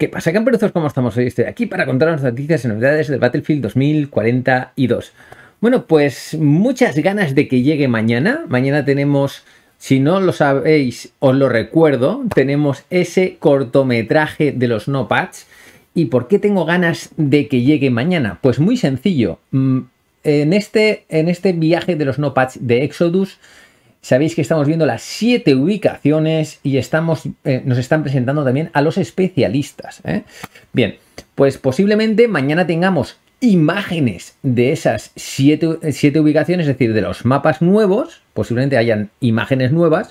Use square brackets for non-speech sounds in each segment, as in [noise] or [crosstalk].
¿Qué pasa, Camperuzos? ¿Cómo estamos hoy? Estoy aquí para contaros noticias y novedades del Battlefield 2042. Bueno, pues muchas ganas de que llegue mañana. Mañana tenemos, si no lo sabéis, os lo recuerdo, tenemos ese cortometraje de los no pads. ¿Y por qué tengo ganas de que llegue mañana? Pues muy sencillo. Mm, en este, en este viaje de los no pads de Exodus Sabéis que estamos viendo las siete ubicaciones y estamos, eh, nos están presentando también a los especialistas. ¿eh? Bien, pues posiblemente mañana tengamos imágenes de esas siete, ubicaciones, es decir, de los mapas nuevos, posiblemente hayan imágenes nuevas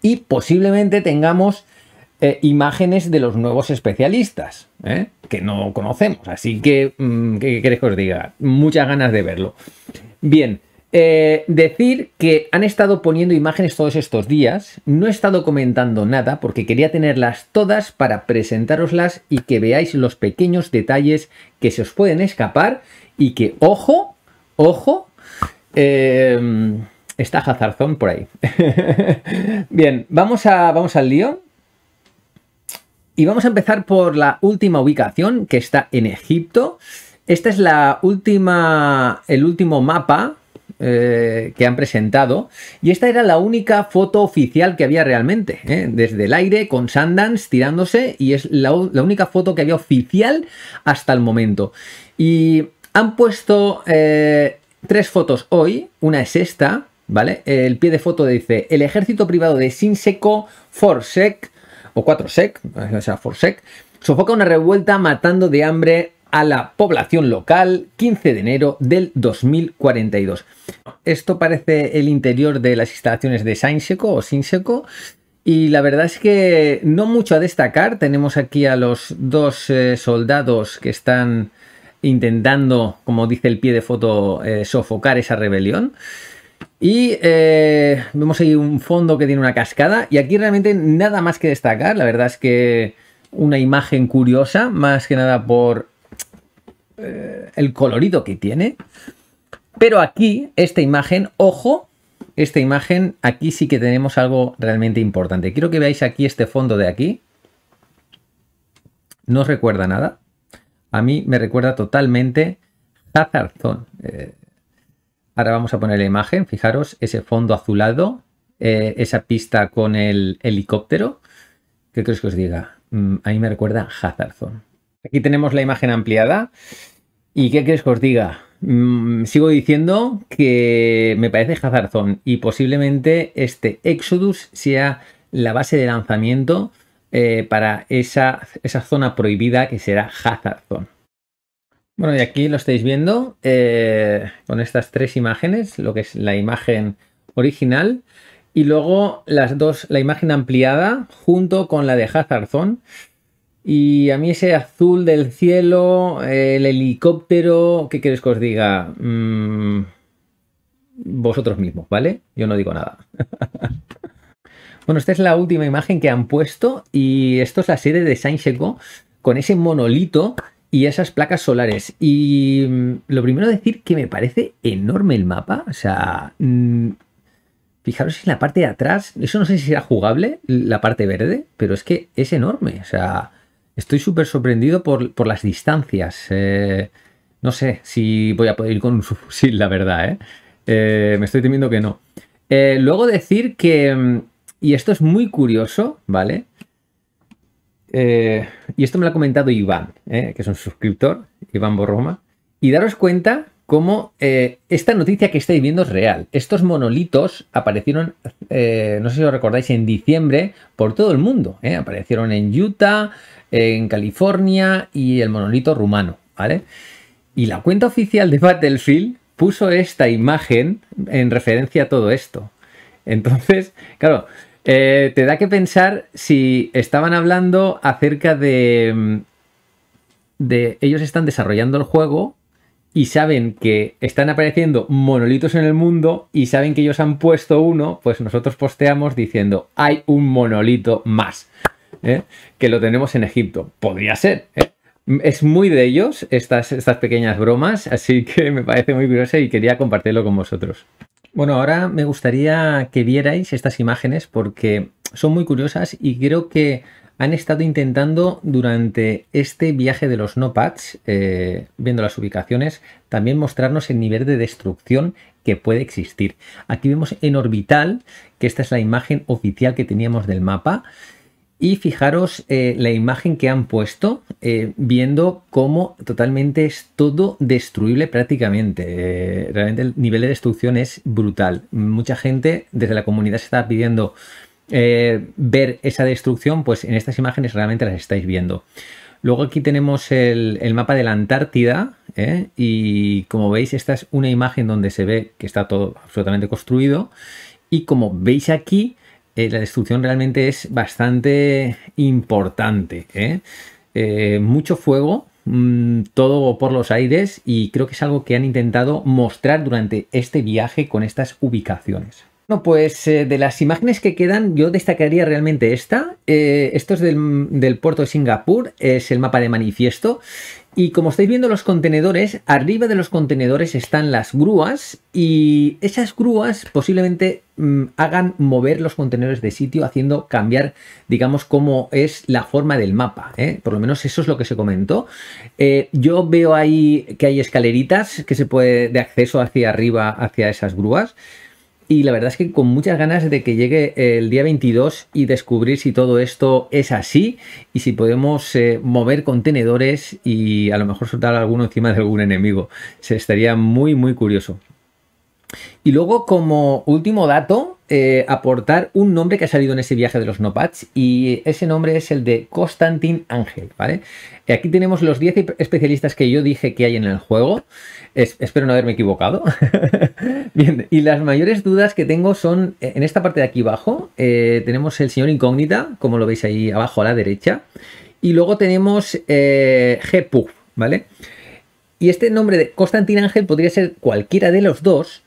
y posiblemente tengamos eh, imágenes de los nuevos especialistas que no conocemos. Así que, mm, ¿qué queréis que os diga? Muchas ganas de verlo. Bien, eh, decir que han estado poniendo imágenes todos estos días, no he estado comentando nada porque quería tenerlas todas para presentaroslas y que veáis los pequeños detalles que se os pueden escapar y que, ojo, ojo, em, está jazarzón por ahí. [laughs] Bien, vamos, a, vamos al lío. Y vamos a empezar por la última ubicación que está en Egipto. Esta es la última, el último mapa eh, que han presentado. Y esta era la única foto oficial que había realmente, ¿eh? desde el aire, con sandans tirándose, y es la, única foto que había oficial hasta el momento. Y han puesto eh, tres fotos hoy, una es esta, ¿vale? El pie de foto dice, el ejército privado de Sinseco Forsec, o 4 sec, o sea, Forsec, sofoca una revuelta matando de hambre a la población local 15 de enero del 2042. Esto parece el interior de las instalaciones de Sainseco o Sinseco. Y la verdad es que no mucho a destacar. Tenemos aquí a los dos eh, soldados que están intentando, como dice el pie de foto, eh, sofocar esa rebelión. Y eh, vemos ahí un fondo que tiene una cascada. Y aquí realmente nada más que destacar. La verdad es que una imagen curiosa, más que nada por eh, el colorido que tiene. Pero aquí, esta imagen, ojo, esta imagen, aquí sí que tenemos algo realmente importante. Quiero que veáis aquí este fondo de aquí. No os recuerda nada. A mí me recuerda totalmente Hazard Zone. Eh, ahora vamos a poner la imagen. Fijaros, ese fondo azulado, eh, esa pista con el helicóptero. ¿Qué crees que os diga? Mm, a mí me recuerda Hazard Aquí tenemos la imagen ampliada. ¿Y qué queréis que os diga? Mm, sigo diciendo que me parece Hazard y posiblemente este Exodus sea la base de lanzamiento eh, para esa, zona prohibida que será Hazard Zone. Bueno, y aquí lo estáis viendo eh, con estas tres imágenes, lo que es la imagen original y luego las dos, la imagen ampliada junto con la de Hazard Zone. Y a mí ese azul del cielo, el helicóptero, ¿qué quieres que os diga? Mm, vosotros mismos, ¿vale? Yo no digo nada. [laughs] bueno, esta es la última imagen que han puesto y esto es la serie de Saint con ese monolito y esas placas solares. Y mm, lo primero decir que me parece enorme el mapa, o sea... Mm, fijaros en la parte de atrás, eso no sé si será jugable, la parte verde, pero es que es enorme. O sea, Estoy súper sorprendido por, las distancias. Eh, no sé si voy a poder ir con un subfusil, la verdad, eh. Eh, me estoy temiendo que no. luego decir que. Mm, y esto es muy curioso, ¿vale? y esto me lo ha comentado Iván, que es un suscriptor, Iván Borroma. Y daros cuenta como eh, esta noticia que estáis viendo es real. Estos monolitos aparecieron, eh, no sé si os recordáis, en diciembre por todo el mundo. ¿eh? Aparecieron en Utah, en California y el monolito rumano, ¿vale? Y la cuenta oficial de Battlefield puso esta imagen en referencia a todo esto. Entonces, claro, te da que pensar si estaban hablando acerca de, mm, de... Ellos están desarrollando el juego y saben que están apareciendo monolitos en el mundo y saben que ellos han puesto uno, pues nosotros posteamos diciendo hay un monolito más, ¿eh? que lo tenemos en Egipto. Podría ser. ¿eh? Es muy de ellos estas, estas pequeñas bromas, así que me parece muy curioso y quería compartirlo con vosotros. Bueno, ahora me gustaría que vierais estas imágenes porque son muy curiosas y creo que han estado intentando durante este viaje de los no patch, eh, viendo las ubicaciones, también mostrarnos el nivel de destrucción que puede existir. Aquí vemos en orbital, que esta es la imagen oficial que teníamos del mapa, y fijaros eh, la imagen que han puesto, eh, viendo cómo totalmente es todo destruible prácticamente. realmente el nivel de destrucción es brutal. Mucha gente desde la comunidad se está pidiendo eh, ver esa destrucción, pues en estas imágenes realmente las estáis viendo. Luego aquí tenemos el, mapa de la Antártida ¿eh? y como veis esta es una imagen donde se ve que está todo absolutamente construido y como veis aquí eh, la destrucción realmente es bastante importante. mucho fuego, mm, todo por los aires y creo que es algo que han intentado mostrar durante este viaje con estas ubicaciones. No, pues eh, de las imágenes que quedan, yo destacaría realmente esta. Eh, esto es del, puerto de Singapur, es el mapa de manifiesto. Y como estáis viendo los contenedores, arriba de los contenedores están las grúas y esas grúas posiblemente mm, hagan mover los contenedores de sitio haciendo cambiar, digamos, cómo es la forma del mapa. ¿eh? Por lo menos eso es lo que se comentó. yo veo ahí que hay escaleritas que se puede de acceso hacia arriba, hacia esas grúas y la verdad es que con muchas ganas de que llegue el día 22 y descubrir si todo esto es así y si podemos eh, mover contenedores y a lo mejor soltar alguno encima de algún enemigo. Se estaría muy, muy curioso. Y luego como último dato, eh, aportar un nombre que ha salido en ese viaje de los Nopats y ese nombre es el de Constantin Ángel, ¿vale? Aquí tenemos los 10 especialistas que yo dije que hay en el juego. espero no haberme equivocado. [laughs] y las mayores dudas que tengo son eh, en esta parte de aquí abajo. Eh, tenemos el señor Incógnita, como lo veis ahí abajo a la derecha. Y luego tenemos eh, ¿vale? Y este nombre de Constantin Ángel podría ser cualquiera de los dos,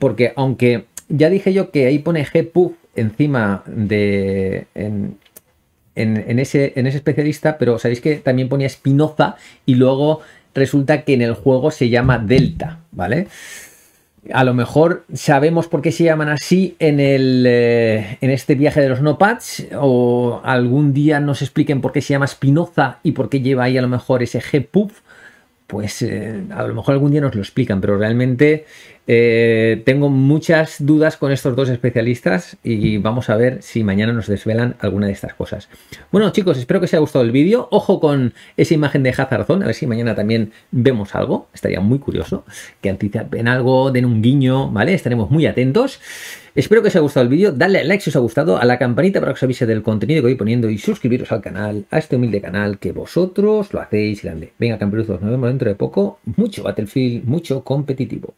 porque aunque ya dije yo que ahí pone GPUF encima de. En, ese, en ese especialista, pero sabéis que también ponía Spinoza y luego resulta que en el juego se llama Delta, ¿vale? A lo mejor sabemos por qué se llaman así en, el, eh, en este viaje de los no o algún día nos expliquen por qué se llama Spinoza y por qué lleva ahí a lo mejor ese GPUF, pues eh, a lo mejor algún día nos lo explican, pero realmente eh, tengo muchas dudas con estos dos especialistas y vamos a ver si mañana nos desvelan alguna de estas cosas. Bueno chicos, espero que os haya gustado el vídeo. Ojo con esa imagen de Hazardón, a ver si mañana también vemos algo. Estaría muy curioso que anticipen algo, den un guiño, ¿vale? Estaremos muy atentos. Espero que os haya gustado el vídeo, dale like si os ha gustado, a la campanita para que os avise del contenido que voy poniendo y suscribiros al canal, a este humilde canal que vosotros lo hacéis grande. Venga, camperuzos, nos vemos dentro de poco. Mucho Battlefield, mucho competitivo.